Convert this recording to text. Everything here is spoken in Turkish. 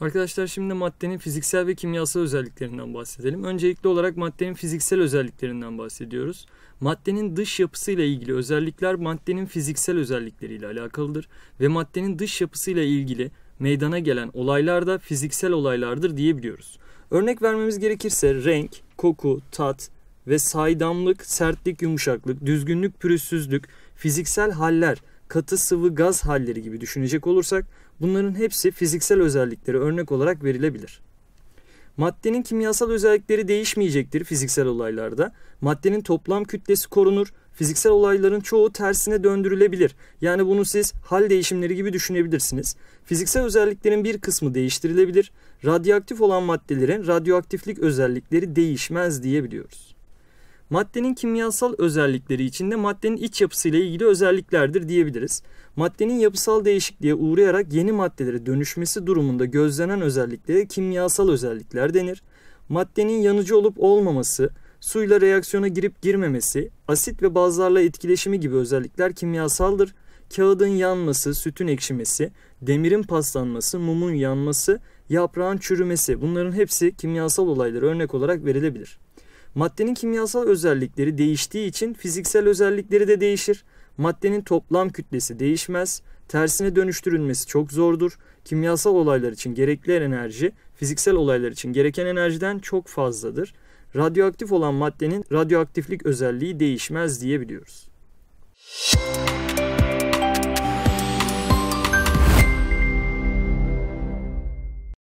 Arkadaşlar şimdi maddenin fiziksel ve kimyasal özelliklerinden bahsedelim. Öncelikli olarak maddenin fiziksel özelliklerinden bahsediyoruz. Maddenin dış yapısıyla ilgili özellikler maddenin fiziksel özellikleriyle alakalıdır ve maddenin dış yapısıyla ilgili meydana gelen olaylar da fiziksel olaylardır diyebiliyoruz. Örnek vermemiz gerekirse renk, koku, tat ve saydamlık, sertlik, yumuşaklık, düzgünlük, pürüzsüzlük, fiziksel haller katı sıvı gaz halleri gibi düşünecek olursak bunların hepsi fiziksel özellikleri örnek olarak verilebilir. Maddenin kimyasal özellikleri değişmeyecektir fiziksel olaylarda. Maddenin toplam kütlesi korunur. Fiziksel olayların çoğu tersine döndürülebilir. Yani bunu siz hal değişimleri gibi düşünebilirsiniz. Fiziksel özelliklerin bir kısmı değiştirilebilir. Radyoaktif olan maddelerin radyoaktiflik özellikleri değişmez diyebiliyoruz. Maddenin kimyasal özellikleri içinde maddenin iç yapısı ile ilgili özelliklerdir diyebiliriz. Maddenin yapısal değişikliğe uğrayarak yeni maddelere dönüşmesi durumunda gözlenen özelliklere kimyasal özellikler denir. Maddenin yanıcı olup olmaması, suyla reaksiyona girip girmemesi, asit ve bazlarla etkileşimi gibi özellikler kimyasaldır. Kağıdın yanması, sütün ekşimesi, demirin paslanması, mumun yanması, yaprağın çürümesi bunların hepsi kimyasal olaylara örnek olarak verilebilir. Maddenin kimyasal özellikleri değiştiği için fiziksel özellikleri de değişir. Maddenin toplam kütlesi değişmez. Tersine dönüştürülmesi çok zordur. Kimyasal olaylar için gerekli enerji fiziksel olaylar için gereken enerjiden çok fazladır. Radyoaktif olan maddenin radyoaktiflik özelliği değişmez diyebiliyoruz. Müzik